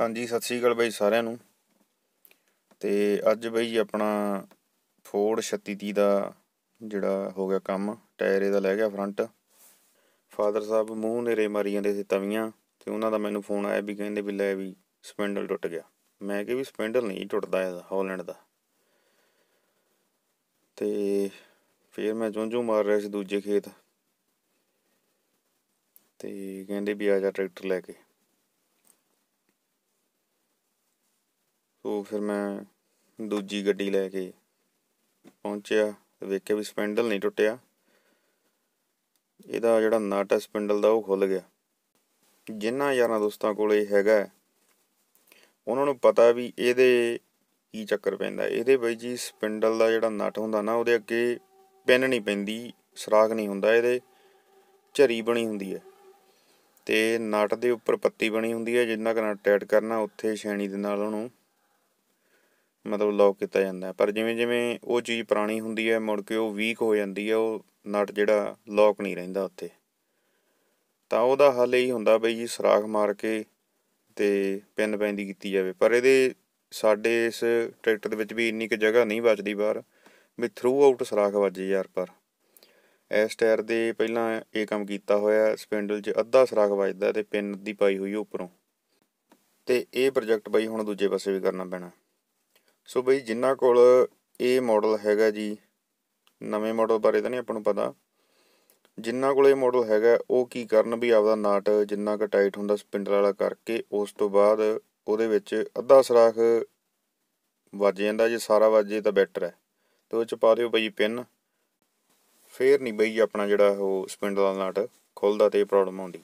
ਹਾਂਜੀ ਸਤਿ ਸ੍ਰੀ ਅਕਾਲ ਬਾਈ ਸਾਰਿਆਂ ਨੂੰ ਤੇ ਅੱਜ ਬਈ ਆਪਣਾ ਫੋਰਡ 3630 ਦਾ ਜਿਹੜਾ ਹੋ ਗਿਆ ਕੰਮ ਟਾਇਰ ਇਹਦਾ ਲੈ ਗਿਆ ਫਰੰਟ ਫਾਦਰ ਸਾਹਿਬ ਮੂੰਹ ਨੇਰੇ ਮਾਰੀ ਜਾਂਦੇ ਸੀ ਤਵੀਆਂ ਤੇ ਉਹਨਾਂ ਦਾ ਮੈਨੂੰ ਫੋਨ ਆਇਆ ਵੀ ਕਹਿੰਦੇ ਵੀ ਲੈ ਵੀ ਸਪਿੰਡਲ ਟੁੱਟ ਗਿਆ ਮੈਂ ਕਿਹਾ ਵੀ ਸਪਿੰਡਲ ਨਹੀਂ ਟੁੱਟਦਾ ਇਹਦਾ ਹੌਲੈਂਡ ਦਾ ਤੇ ਫਿਰ ਮੈਂ ਜੁੰਝੂ ਮਾਰ ਰਿਹਾ ਸੀ ਦੂਜੇ ਖੇਤ ਤੇ ਕਹਿੰਦੇ ਵੀ ਆ ਜਾ ਟਰੈਕਟਰ ਲੈ ਕੇ ਸੋ ਫਿਰ ਮੈਂ ਦੂਜੀ ਗੱਡੀ ਲੈ ਕੇ ਪਹੁੰਚਿਆ ਤੇ ਵੇਖਿਆ ਵੀ ਸਪਿੰਡਲ ਨਹੀਂ ਟੁੱਟਿਆ ਇਹਦਾ ਜਿਹੜਾ ਨਟ ਸਪਿੰਡਲ ਦਾ ਉਹ ਖੁੱਲ ਗਿਆ ਜਿਨ੍ਹਾਂ ਯਾਰਾਂ ਦੋਸਤਾਂ ਕੋਲ ਇਹ ਹੈਗਾ ਉਹਨਾਂ ਨੂੰ ਪਤਾ ਵੀ ਇਹਦੇ ਕੀ ਚੱਕਰ ਪੈਂਦਾ ਇਹਦੇ ਬਈ ਜੀ ਸਪਿੰਡਲ ਦਾ ਜਿਹੜਾ ਨਟ ਹੁੰਦਾ ਨਾ ਉਹਦੇ ਅੱਗੇ ਪਿੰਨ ਨਹੀਂ ਪੈਂਦੀ ਸਰਾਖ ਨਹੀਂ ਹੁੰਦਾ ਇਹਦੇ ਝਰੀ ਬਣੀ ਹੁੰਦੀ ਹੈ ਤੇ ਨਟ ਦੇ ਉੱਪਰ ਪੱਤੀ ਬਣੀ ਹੁੰਦੀ ਹੈ ਜਿੰਨਾ ਕਰਨਾ ਟਾਈਟ ਕਰਨਾ ਉੱਥੇ ਛੈਣੀ ਦੇ ਨਾਲ ਉਹਨੂੰ ਮਤਲਬ ਲੌਕ ਕੀਤਾ ਜਾਂਦਾ ਪਰ ਜਿਵੇਂ ਜਿਵੇਂ ਉਹ ਚੀਜ਼ ਪੁਰਾਣੀ ਹੁੰਦੀ ਹੈ ਮੁੜ ਕੇ ਉਹ ਵੀਕ ਹੋ ਜਾਂਦੀ ਹੈ ਉਹ ਨਟ ਜਿਹੜਾ ਲੌਕ ਨਹੀਂ ਰਹਿੰਦਾ ਉੱਥੇ ਤਾਂ ਉਹਦਾ ਹੱਲ ਇਹੀ ਹੁੰਦਾ ਬਈ ਜੀ ਸਰਾਖ ਮਾਰ ਕੇ ਤੇ ਪਿੰਨ ਪੈਂਦੀ ਕੀਤੀ ਜਾਵੇ ਪਰ ਇਹਦੇ ਸਾਡੇ ਇਸ ਟਰੈਕਟਰ ਦੇ ਵਿੱਚ ਵੀ ਇੰਨੀ ਕੁ ਜਗ੍ਹਾ ਨਹੀਂ ਬਚਦੀ ਬਾਹਰ ਵੀ ਥਰੂ ਆਊਟ ਸਰਾਖ ਵੱਜੇ ਯਾਰ ਪਰ ਇਸ ਟਾਇਰ ਦੇ ਪਹਿਲਾਂ ਇਹ ਕੰਮ ਕੀਤਾ ਹੋਇਆ ਸਪਿੰਡਲ 'ਚ ਅੱਧਾ ਸਰਾਖ ਵੱਜਦਾ ਤੇ ਪਿੰਨ ਦੀ ਪਾਈ ਹੋਈ ਉੱਪਰੋਂ ਤੇ ਇਹ ਪ੍ਰੋਜੈਕਟ ਬਈ ਹੁਣ ਦੂਜੇ ਪਾਸੇ ਵੀ ਕਰਨਾ ਪੈਣਾ ਸੋ ਬਈ ਜਿੰਨਾ ਕੋਲ ਇਹ ਮਾਡਲ ਹੈਗਾ ਜੀ ਨਵੇਂ ਮਾਡਲ ਬਾਰੇ ਤਾਂ ਨਹੀਂ ਆਪਾਂ ਨੂੰ ਪਤਾ ਜਿੰਨਾ ਕੋਲ ਇਹ ਮਾਡਲ ਹੈਗਾ ਉਹ ਕੀ ਕਰਨ ਵੀ ਆਪਦਾ ਨਾਟ ਜਿੰਨਾ ਕ ਟਾਈਟ ਹੁੰਦਾ ਸਪਿੰਡਲ ਵਾਲਾ ਕਰਕੇ ਉਸ ਤੋਂ ਬਾਅਦ ਉਹਦੇ ਵਿੱਚ ਅੱਧਾ ਸਰਾਖ ਵੱਜ ਜਾਂਦਾ ਜੇ ਸਾਰਾ ਵੱਜੇ ਤਾਂ ਬੈਟਰ ਹੈ ਤੇ ਉਹ ਚ ਪਾ ਦਿਓ ਬਈ ਪਿੰਨ ਫੇਰ ਨਹੀਂ ਬਈ ਆਪਣਾ ਜਿਹੜਾ ਉਹ ਸਪਿੰਡਲ ਵਾਲਾ ਨਾਟ ਖੁੱਲਦਾ ਤੇ ਪ੍ਰੋਬਲਮ ਆਉਂਦੀ